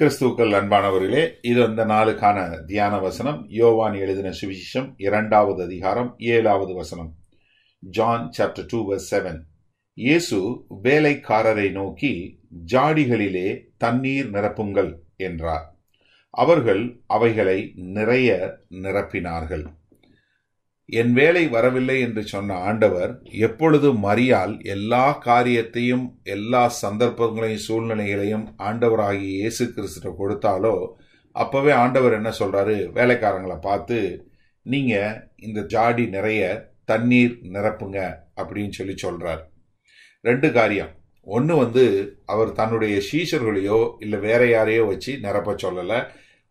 கிறிஸ்துக்கள் அன்பானவர்களே இது அந்த நாளுக்கான தியான வசனம் யோவான் எழுதின சுவிசேஷம் இரண்டாவது அதிகாரம் ஏழாவது வசனம் John chapter two verse seven இயேசு வேலைக்காரரை நோக்கி ஜாடிகளிலே தண்ணீர் நிரப்புங்கள் என்றார் அவர்கள் அவைகளை நிறைய நிரப்பினார்கள் என் வேலை வரவில்லை என்று சொன்ன ஆண்டவர் எப்பொழுது மரியால் எல்லா காரியத்தையும் எல்லா சந்தர்ப்பங்களையும் சூழ்நிலைகளையும் ஆண்டவராகிய இயேசு கிறிஸ்துட்ட கொடுத்தாலோ அப்போவே ஆண்டவர் என்ன சொல்கிறாரு வேலைக்காரங்களை பார்த்து நீங்கள் இந்த ஜாடி நிறைய தண்ணீர் நிரப்புங்க அப்படின்னு சொல்லி சொல்கிறார் ரெண்டு காரியம் ஒன்று வந்து அவர் தன்னுடைய சீஷர்களையோ இல்லை வேற யாரையோ வச்சு நிரப்ப சொல்லலை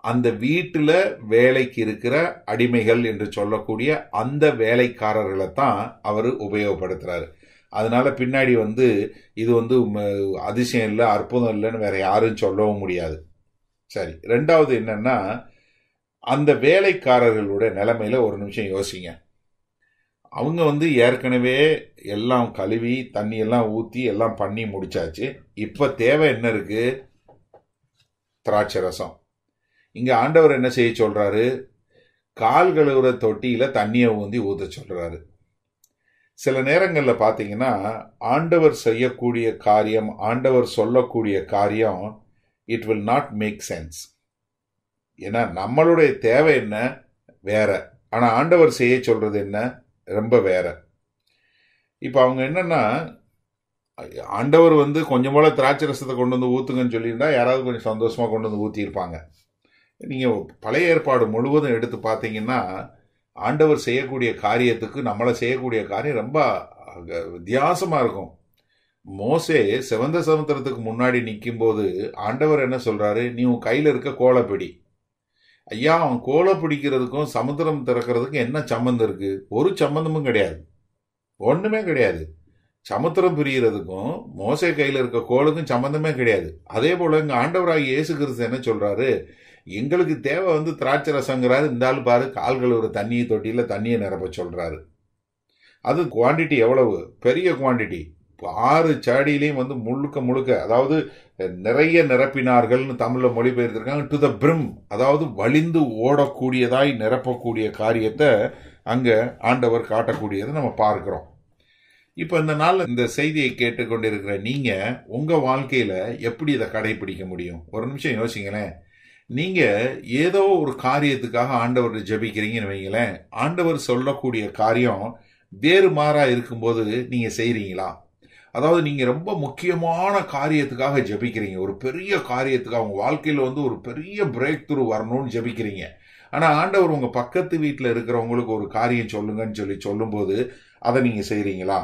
அந்த வீட்டில் வேலைக்கு இருக்கிற அடிமைகள் என்று சொல்லக்கூடிய அந்த வேலைக்காரர்களை தான் அவர் உபயோகப்படுத்துகிறாரு அதனால் பின்னாடி வந்து இது வந்து அதிசயம் இல்லை அற்புதம் இல்லைன்னு வேறு யாரும் சொல்லவும் முடியாது சரி ரெண்டாவது என்னன்னா அந்த வேலைக்காரர்களுடைய நிலைமையில ஒரு நிமிஷம் யோசிங்க அவங்க வந்து ஏற்கனவே எல்லாம் கழுவி தண்ணியெல்லாம் ஊற்றி எல்லாம் பண்ணி முடிச்சாச்சு இப்போ தேவை என்ன இருக்குது திராட்சை ரசம் இங்கே ஆண்டவர் என்ன செய்ய சொல்கிறாரு கால் கழுவுற தொட்டியில் தண்ணியை ஊந்தி ஊத சொல்கிறாரு சில நேரங்களில் பார்த்தீங்கன்னா ஆண்டவர் செய்யக்கூடிய காரியம் ஆண்டவர் சொல்லக்கூடிய காரியம் it will not make sense ஏன்னா நம்மளுடைய தேவை என்ன வேற ஆனால் ஆண்டவர் செய்ய சொல்கிறது என்ன ரொம்ப வேற இப்போ அவங்க என்னென்னா ஆண்டவர் வந்து கொஞ்சம் போல திராட்சை ரசத்தை கொண்டு வந்து ஊற்றுங்கன்னு சொல்லியிருந்தா யாராவது கொஞ்சம் சந்தோஷமாக கொண்டு வந்து ஊற்றியிருப்பாங்க நீங்கள் பழைய ஏற்பாடு முழுவதும் எடுத்து பார்த்தீங்கன்னா ஆண்டவர் செய்யக்கூடிய காரியத்துக்கு நம்மளை செய்யக்கூடிய காரியம் ரொம்ப வித்தியாசமாக இருக்கும் மோசே செவந்த சமுத்திரத்துக்கு முன்னாடி நிற்கும்போது ஆண்டவர் என்ன சொல்கிறாரு நீ உன் கையில் இருக்க கோலப்பிடி ஐயா அவன் கோலை பிடிக்கிறதுக்கும் சமுத்திரம் திறக்கிறதுக்கும் என்ன சம்மந்தம் இருக்குது ஒரு சம்மந்தமும் கிடையாது ஒன்றுமே கிடையாது சமுத்திரம் பிரிகிறதுக்கும் மோசை கையில் இருக்க கோளுக்கும் சம்மந்தமே கிடையாது அதே போல் எங்க ஆண்டவராக இயேசு கிறிஸ்து என்ன சொல்கிறாரு எங்களுக்கு தேவை வந்து திராட்சை ரசங்கிறாரு இருந்தாலும் பாரு கால்கள் ஒரு தண்ணியை தொட்டியில் தண்ணியை நிரப்ப சொல்கிறாரு அது குவான்டிட்டி எவ்வளவு பெரிய குவான்டிட்டி ஆறு சாடியிலையும் வந்து முழுக்க முழுக்க அதாவது நிறைய நிரப்பினார்கள்னு தமிழில் மொழிபெயர்த்திருக்காங்க டு த பிரிம் அதாவது வலிந்து ஓடக்கூடியதாய் நிரப்பக்கூடிய காரியத்தை அங்கே ஆண்டவர் காட்டக்கூடியதை நம்ம பார்க்குறோம் இப்போ இந்த நாள் இந்த செய்தியை கேட்டுக்கொண்டிருக்கிற நீங்கள் உங்கள் வாழ்க்கையில் எப்படி இதை கடைபிடிக்க முடியும் ஒரு நிமிஷம் யோசிங்களேன் நீங்கள் ஏதோ ஒரு காரியத்துக்காக ஆண்டவர் ஜபிக்கிறீங்கன்னு வைங்களேன் ஆண்டவர் சொல்லக்கூடிய காரியம் வேறு மாறாக இருக்கும்போது நீங்கள் செய்கிறீங்களா அதாவது நீங்கள் ரொம்ப முக்கியமான காரியத்துக்காக ஜபிக்கிறீங்க ஒரு பெரிய காரியத்துக்காக உங்கள் வாழ்க்கையில் வந்து ஒரு பெரிய பிரேக் த்ரூ வரணும்னு ஜபிக்கிறீங்க ஆனால் ஆண்டவர் உங்கள் பக்கத்து வீட்டில் இருக்கிறவங்களுக்கு ஒரு காரியம் சொல்லுங்கன்னு சொல்லி சொல்லும்போது அதை நீங்கள் செய்கிறீங்களா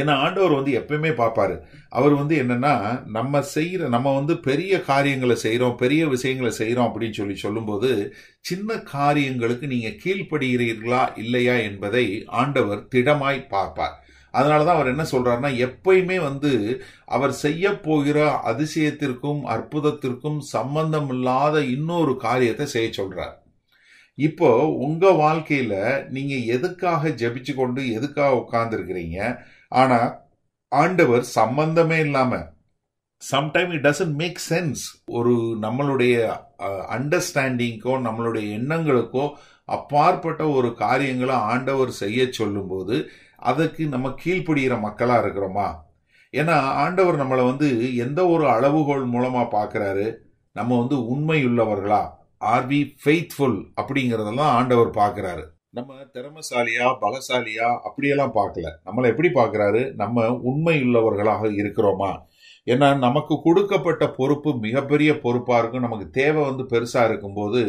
ஏன்னா ஆண்டவர் வந்து எப்பயுமே பார்ப்பாரு அவர் வந்து என்னன்னா நம்ம செய்கிற நம்ம வந்து பெரிய காரியங்களை செய்கிறோம் பெரிய விஷயங்களை செய்கிறோம் அப்படின்னு சொல்லி சொல்லும்போது சின்ன காரியங்களுக்கு நீங்கள் கீழ்ப்படுகிறீர்களா இல்லையா என்பதை ஆண்டவர் திடமாய் பார்ப்பார் அதனால தான் அவர் என்ன சொல்றாருன்னா எப்பயுமே வந்து அவர் செய்ய போகிற அதிசயத்திற்கும் அற்புதத்திற்கும் சம்பந்தம் இல்லாத இன்னொரு காரியத்தை செய்ய சொல்றார் இப்போ உங்க வாழ்க்கையில நீங்க எதுக்காக ஜபிச்சு கொண்டு எதுக்காக உட்கார்ந்துருக்கிறீங்க ஆனா ஆண்டவர் சம்பந்தமே இல்லாம sometime it doesn't make sense ஒரு நம்மளுடைய அண்டர்ஸ்டாண்டிங்கோ நம்மளுடைய எண்ணங்களுக்கோ அப்பாற்பட்ட ஒரு காரியங்களை ஆண்டவர் செய்ய சொல்லும்போது அதுக்கு நம்ம கீழ்ப்படுகிற மக்களாக இருக்கிறோமா ஏன்னா ஆண்டவர் நம்மளை வந்து எந்த ஒரு அளவுகோல் மூலமாக பாக்குறாரு நம்ம வந்து உள்ளவர்களா ஆர் வி ஃபெய்த்ஃபுல் அப்படிங்கிறதெல்லாம் ஆண்டவர் பாக்குறாரு நம்ம திறமசாலியா பலசாலியா அப்படியெல்லாம் பார்க்கல நம்மளை எப்படி பார்க்குறாரு நம்ம உண்மை உள்ளவர்களாக இருக்கிறோமா ஏன்னா நமக்கு கொடுக்கப்பட்ட பொறுப்பு மிகப்பெரிய பொறுப்பாக இருக்கும் நமக்கு தேவை வந்து பெருசாக இருக்கும்போது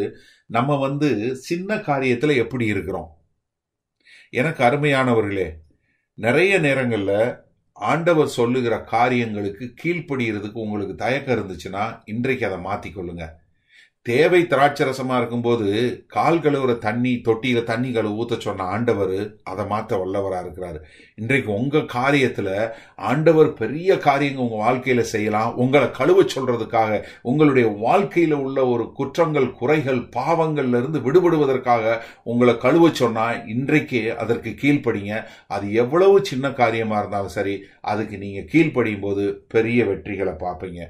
நம்ம வந்து சின்ன காரியத்தில் எப்படி இருக்கிறோம் எனக்கு அருமையானவர்களே நிறைய நேரங்களில் ஆண்டவர் சொல்லுகிற காரியங்களுக்கு கீழ்ப்படுகிறதுக்கு உங்களுக்கு தயக்கம் இருந்துச்சுன்னா இன்றைக்கு அதை மாற்றிக்கொள்ளுங்கள் தேவை திராட்சரசமா இருக்கும்போது கால் கழுவுற தண்ணி தொட்டியில தண்ணி கழுவு ஊத்த சொன்ன ஆண்டவர் அதை மாத்த வல்லவரா இருக்கிறாரு இன்றைக்கு உங்க காரியத்துல ஆண்டவர் பெரிய காரியங்கள் உங்க வாழ்க்கையில செய்யலாம் உங்களை கழுவ சொல்றதுக்காக உங்களுடைய வாழ்க்கையில உள்ள ஒரு குற்றங்கள் குறைகள் பாவங்கள்ல இருந்து விடுபடுவதற்காக உங்களை கழுவ சொன்னா இன்றைக்கு அதற்கு கீழ்ப்படிங்க அது எவ்வளவு சின்ன காரியமா இருந்தாலும் சரி அதுக்கு நீங்க கீழ்ப்படியும் போது பெரிய வெற்றிகளை பார்ப்பீங்க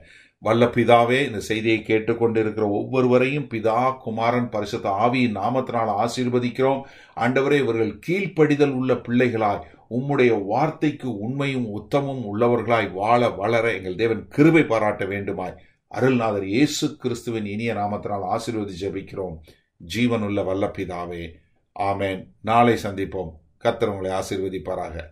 வல்ல பிதாவே இந்த செய்தியை கேட்டுக்கொண்டிருக்கிற ஒவ்வொருவரையும் பிதா குமாரன் பரிசுத்த ஆவியின் நாமத்தினால் ஆசீர்வதிக்கிறோம் ஆண்டவரே இவர்கள் கீழ்ப்படிதல் உள்ள பிள்ளைகளாய் உம்முடைய வார்த்தைக்கு உண்மையும் உத்தமும் உள்ளவர்களாய் வாழ வளர எங்கள் தேவன் கிருபை பாராட்ட வேண்டுமாய் அருள்நாதர் இயேசு கிறிஸ்துவின் இனிய நாமத்தினால் ஆசீர்வதி ஜபிக்கிறோம் ஜீவனுள்ள வல்லப்பிதாவே ஆமேன் நாளை சந்திப்போம் கத்திரவங்களை ஆசீர்வதிப்பாராக